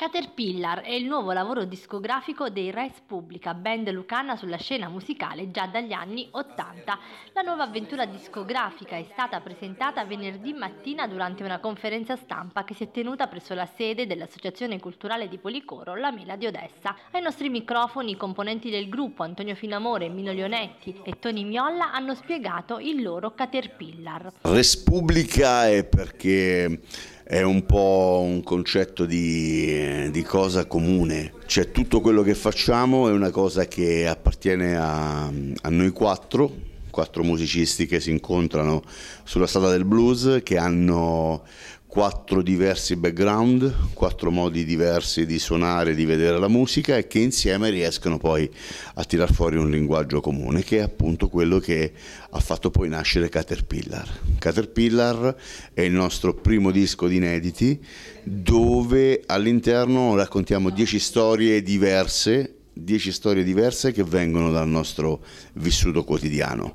Caterpillar è il nuovo lavoro discografico dei Res Publica, band lucana sulla scena musicale già dagli anni 80. La nuova avventura discografica è stata presentata venerdì mattina durante una conferenza stampa che si è tenuta presso la sede dell'Associazione Culturale di Policoro, la Mela di Odessa. Ai nostri microfoni i componenti del gruppo Antonio Finamore, Mino Leonetti e Toni Miolla hanno spiegato il loro Caterpillar. Res Publica è perché è un po' un concetto di, eh, di, cosa comune, cioè tutto quello che facciamo è una cosa che appartiene a, a noi quattro, quattro musicisti che si incontrano sulla strada del blues, che hanno quattro diversi background, quattro modi diversi di suonare, di vedere la musica e che insieme riescono poi a tirar fuori un linguaggio comune che è appunto quello che ha fatto poi nascere Caterpillar. Caterpillar è il nostro primo disco di inediti dove all'interno raccontiamo dieci storie diverse, dieci storie diverse che vengono dal nostro vissuto quotidiano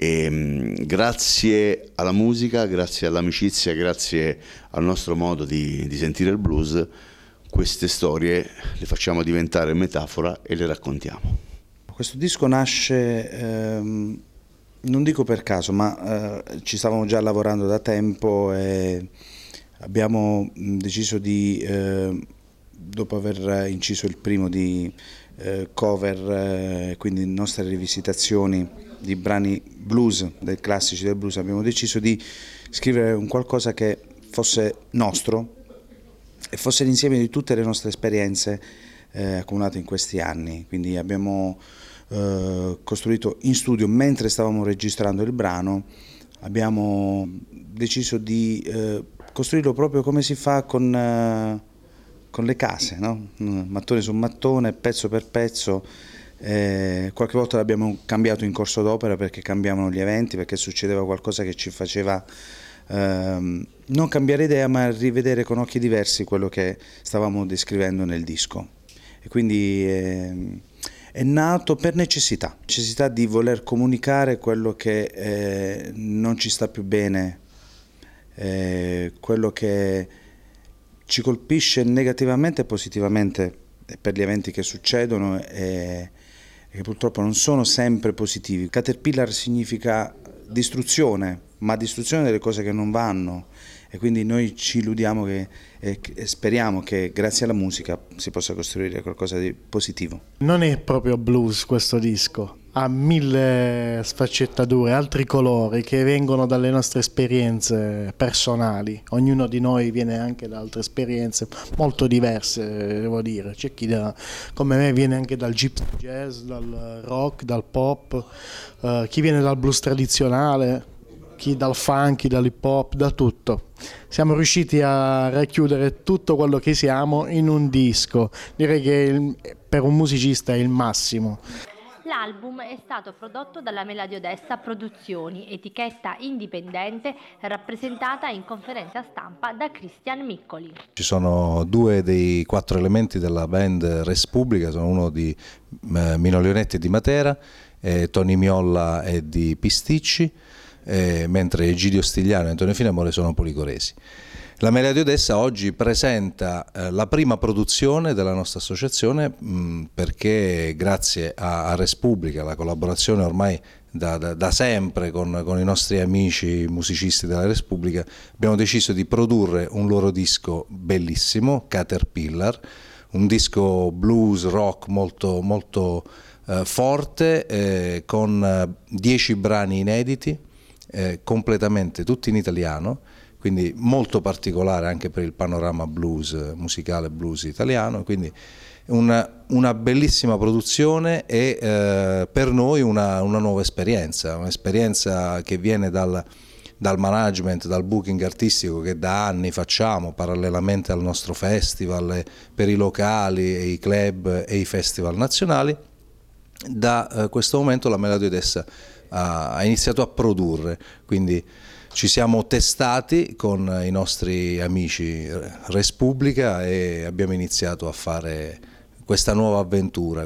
e, ehm, grazie alla musica, grazie all'amicizia, grazie al nostro modo di, di sentire il blues, queste storie le facciamo diventare metafora e le raccontiamo. Questo disco nasce, ehm, non dico per caso, ma eh, ci stavamo già lavorando da tempo e abbiamo deciso di, eh, dopo aver inciso il primo, di eh, cover, eh, quindi nostre rivisitazioni di brani blues, dei classici del blues, abbiamo deciso di scrivere un qualcosa che fosse nostro e fosse l'insieme di tutte le nostre esperienze eh, accumulate in questi anni. Quindi abbiamo eh, costruito in studio, mentre stavamo registrando il brano, abbiamo deciso di eh, costruirlo proprio come si fa con eh, con le case, no? Mm, mattone su mattone, pezzo per pezzo. Eh, qualche volta l'abbiamo cambiato in corso d'opera perché cambiavano gli eventi, perché succedeva qualcosa che ci faceva ehm, non cambiare idea, ma rivedere con occhi diversi quello che stavamo descrivendo nel disco. E quindi eh, è nato per necessità, necessità di voler comunicare quello che eh, non ci sta più bene, eh, quello che ci colpisce negativamente e positivamente per gli eventi che succedono e, che purtroppo non sono sempre positivi. Caterpillar significa distruzione, ma distruzione delle cose che non vanno e quindi noi ci illudiamo che, e, e speriamo che grazie alla musica si possa costruire qualcosa di positivo. Non è proprio blues questo disco ha mille sfaccettature, altri colori che vengono dalle nostre esperienze personali. Ognuno di noi viene anche da altre esperienze molto diverse, devo dire. C'è chi da, come me viene anche dal gypsy jazz, dal rock, dal pop, eh, chi viene dal blues tradizionale, chi dal funk, dall'hip hop, da tutto. Siamo riusciti a racchiudere tutto quello che siamo in un disco. Direi che per un musicista è il massimo. L'album è stato prodotto dalla Meladio Meladiodessa Produzioni, etichetta indipendente rappresentata in conferenza stampa da Cristian Miccoli. Ci sono due dei quattro elementi della band Respubblica, sono uno di eh, Mino Leonetti e di Matera, eh, Tony Miolla e di Pisticci eh, mentre Egidio Stigliano e Antonio Finamore sono poligoresi. La Mela di Odessa oggi presenta eh, la prima produzione della nostra associazione mh, mm, perché grazie a, a Respubblica, la collaborazione ormai da, da, da sempre con, con, i nostri amici musicisti della Respubblica, abbiamo deciso di produrre un loro disco bellissimo, Caterpillar, un disco blues rock molto, molto eh, forte eh, con eh, dieci brani inediti eh, completamente tutto in italiano, quindi molto particolare anche per il panorama blues, musicale blues italiano, quindi una, una bellissima produzione e eh, per noi una, una nuova esperienza, un'esperienza che viene dal, dal management, dal booking artistico che da anni facciamo parallelamente al nostro festival per i locali i club e i festival nazionali, da eh, questo momento la Melodia Odessa ha, ha iniziato a produrre, quindi ci siamo testati con i nostri amici Respubblica e abbiamo iniziato a fare questa nuova avventura.